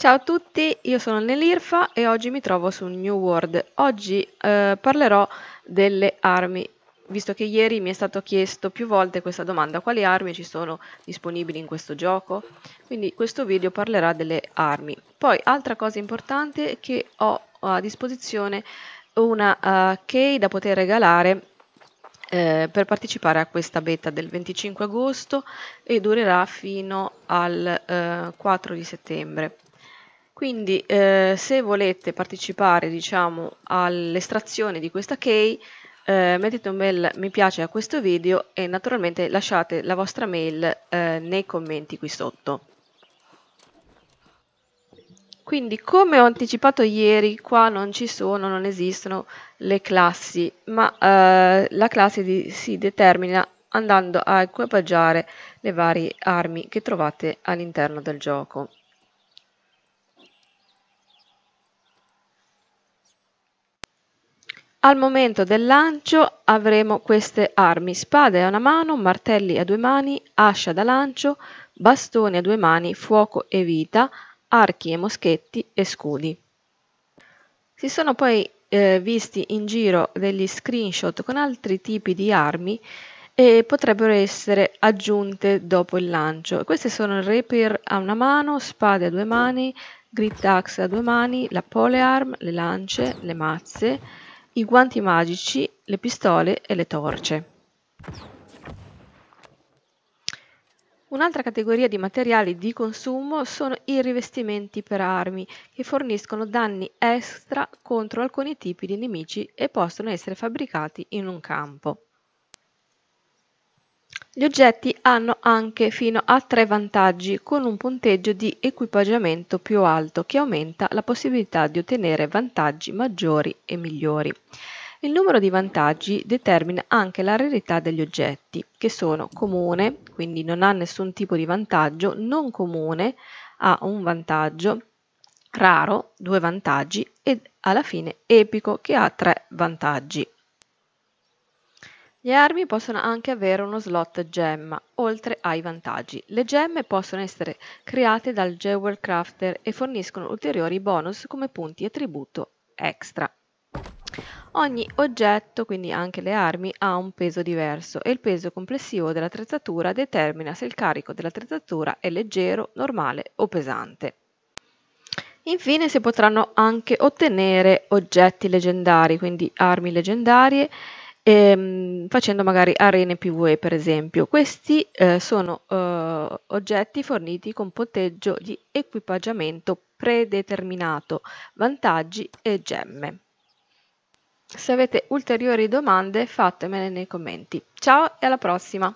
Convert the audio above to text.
Ciao a tutti, io sono Nelirfa e oggi mi trovo su New World. Oggi eh, parlerò delle armi, visto che ieri mi è stato chiesto più volte questa domanda, quali armi ci sono disponibili in questo gioco? Quindi questo video parlerà delle armi. Poi, altra cosa importante è che ho a disposizione una uh, key da poter regalare eh, per partecipare a questa beta del 25 agosto e durerà fino al eh, 4 di settembre. Quindi eh, se volete partecipare diciamo, all'estrazione di questa key, eh, mettete un bel mi piace a questo video e naturalmente lasciate la vostra mail eh, nei commenti qui sotto. Quindi come ho anticipato ieri, qua non ci sono, non esistono le classi, ma eh, la classe di, si determina andando a equipaggiare le varie armi che trovate all'interno del gioco. Al momento del lancio avremo queste armi, spada a una mano, martelli a due mani, ascia da lancio, bastoni a due mani, fuoco e vita, archi e moschetti e scudi. Si sono poi eh, visti in giro degli screenshot con altri tipi di armi e potrebbero essere aggiunte dopo il lancio. Queste sono il rapier a una mano, spade a due mani, grit axe a due mani, la polearm, le lance, le mazze, i guanti magici, le pistole e le torce. Un'altra categoria di materiali di consumo sono i rivestimenti per armi, che forniscono danni extra contro alcuni tipi di nemici e possono essere fabbricati in un campo. Gli oggetti hanno anche fino a tre vantaggi con un punteggio di equipaggiamento più alto che aumenta la possibilità di ottenere vantaggi maggiori e migliori. Il numero di vantaggi determina anche la rarità degli oggetti, che sono comune, quindi non ha nessun tipo di vantaggio, non comune ha un vantaggio, raro due vantaggi e alla fine epico che ha tre vantaggi. Le armi possono anche avere uno slot gemma, oltre ai vantaggi. Le gemme possono essere create dal Jewel Crafter e forniscono ulteriori bonus come punti e tributo extra. Ogni oggetto, quindi anche le armi, ha un peso diverso e il peso complessivo dell'attrezzatura determina se il carico dell'attrezzatura è leggero, normale o pesante. Infine si potranno anche ottenere oggetti leggendari, quindi armi leggendarie, ehm, facendo magari arene PvE per esempio. Questi eh, sono eh, oggetti forniti con punteggio di equipaggiamento predeterminato, vantaggi e gemme. Se avete ulteriori domande fatemele nei commenti. Ciao e alla prossima!